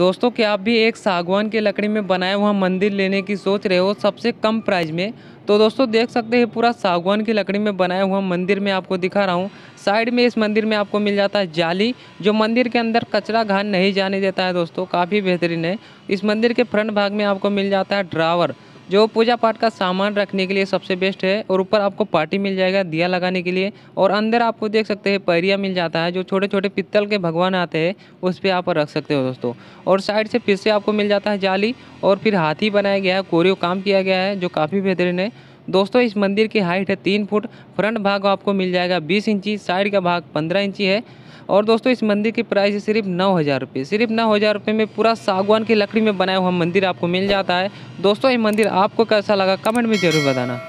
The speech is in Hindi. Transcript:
दोस्तों क्या आप भी एक सागवान के लकड़ी में बनाए हुआ मंदिर लेने की सोच रहे हो सबसे कम प्राइस में तो दोस्तों देख सकते हैं पूरा सागवान की लकड़ी में बनाया हुआ मंदिर में आपको दिखा रहा हूँ साइड में इस मंदिर में आपको मिल जाता है जाली जो मंदिर के अंदर कचरा घान नहीं जाने देता है दोस्तों काफ़ी बेहतरीन है इस मंदिर के फ्रंट भाग में आपको मिल जाता है ड्रावर जो पूजा पाठ का सामान रखने के लिए सबसे बेस्ट है और ऊपर आपको पार्टी मिल जाएगा दिया लगाने के लिए और अंदर आपको देख सकते हैं पैरिया मिल जाता है जो छोटे छोटे पित्तल के भगवान आते हैं उस पर आप रख सकते हो दोस्तों और साइड से फिर से आपको मिल जाता है जाली और फिर हाथी बनाया गया है कोरियो काम किया गया है जो काफ़ी बेहतरीन है दोस्तों इस मंदिर की हाइट है तीन फुट फ्रंट भाग आपको मिल जाएगा बीस इंची साइड का भाग पंद्रह इंची है और दोस्तों इस मंदिर की प्राइस है सिर्फ नौ हज़ार रुपये सिर्फ नौ हज़ार रुपये में पूरा सागवान की लकड़ी में बनाया हुआ मंदिर आपको मिल जाता है दोस्तों ये मंदिर आपको कैसा लगा कमेंट में ज़रूर बताना